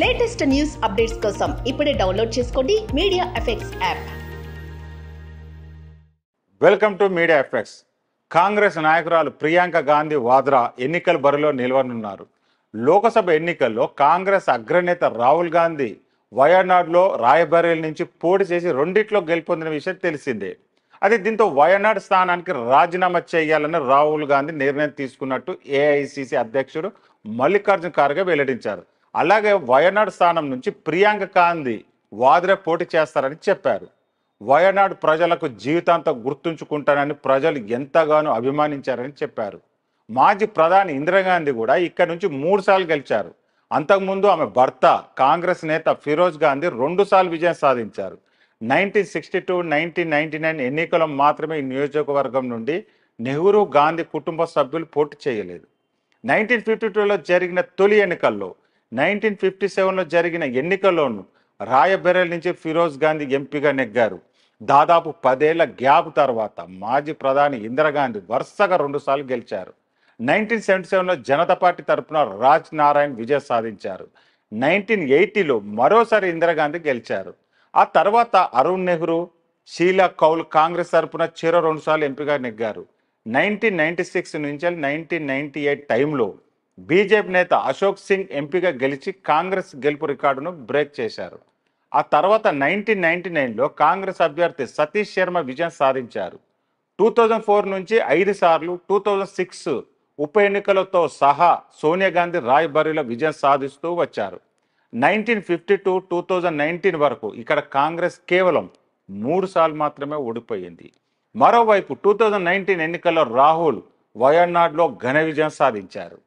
latest news updates కోసం ఇప్పుడే download చేసుకోండి media effects app welcome to media effects Congress నాయకురాలు ప్రియాంక గాంధీ వాద్రా ఎన్నికల బరిలో నిలవనున్నారు లోకసభ ఎన్నికల్లో కాంగ్రెస్ అగ్రనేత రాహుల్ గాంధీ వయనాడ్లో రాయబరేలీ నుంచి పోటీ చేసి రెండిట్లో గెలుపొందిన విషయం తెలిసిందే అది దీంతో వయనాడ్ స్థానానికి రాజీనామా చేయాలని రాహుల్ గాంధీ నిర్ణయం తీసుకున్నట్టు ఏఐసిసి అధ్యక్షుడు మల్లికార్జున ఖార్గే వెల్లడించారు అలాగే వయనాడు స్థానం నుంచి ప్రియాంక గాంధీ వాద్రే పోటీ చేస్తారని చెప్పారు వయనాడు ప్రజలకు జీవితాంతం గుర్తుంచుకుంటానని ప్రజలు ఎంతగానో అభిమానించారని చెప్పారు మాజీ ప్రధాని ఇందిరాగాంధీ కూడా ఇక్కడ నుంచి మూడుసార్లు గెలిచారు అంతకుముందు ఆమె భర్త కాంగ్రెస్ నేత ఫిరోజ్ గాంధీ రెండుసార్లు విజయం సాధించారు nineteen sixty two nineteen ninety nine ఎన్నికల్లో మాత్రమే ఈ నియోజకవర్గం నుండి నెహ్రూ గాంధీ కుటుంబ సభ్యులు పోటీ చేయలేదు నైన్టీన్ ఫిఫ్టీ టూలో జరిగిన తొలి ఎన్నికల్లో నైన్టీన్ ఫిఫ్టీ సెవెన్లో జరిగిన ఎన్నికల్లోనూ రాయబెరల్ నుంచి ఫిరోజ్ గాంధీ ఎంపీగా నెగ్గారు దాదాపు పదేళ్ల గ్యాప్ తర్వాత మాజీ ప్రధాని ఇందిరాగాంధీ వరుసగా రెండుసార్లు గెలిచారు నైన్టీన్ సెవెంటీ సెవెన్లో జనతా పార్టీ తరఫున రాజ్ నారాయణ్ విజయం సాధించారు నైన్టీన్ ఎయిటీలో మరోసారి ఇందిరాగాంధీ గెలిచారు ఆ తర్వాత అరుణ్ నెహ్రూ షీలా కౌల్ కాంగ్రెస్ తరఫున చీర రెండుసార్లు ఎంపీగా నెగ్గారు నైన్టీన్ నైన్టీ సిక్స్ నుంచి నైన్టీన్ నైన్టీ ఎయిట్ టైంలో బీజేపీ నేత అశోక్ సింగ్ ఎంపీగా గెలిచి కాంగ్రెస్ గెలుపు రికార్డును బ్రేక్ చేశారు ఆ తర్వాత నైన్టీన్ నైన్టీ నైన్లో కాంగ్రెస్ అభ్యర్థి సతీష్ శర్మ విజయం సాధించారు టూ థౌజండ్ ఫోర్ నుంచి ఐదు సార్లు టూ థౌజండ్ సిక్స్ ఉప ఎన్నికలతో సహా సోనియా గాంధీ రాయబరిలో విజయం సాధిస్తూ వచ్చారు nineteen fifty two two thousand nineteen వరకు ఇక్కడ కాంగ్రెస్ కేవలం మూడు సార్లు మాత్రమే ఓడిపోయింది మరోవైపు టూ థౌజండ్ నైన్టీన్ ఎన్నికల్లో రాహుల్ వయనాడ్లో ఘన విజయం సాధించారు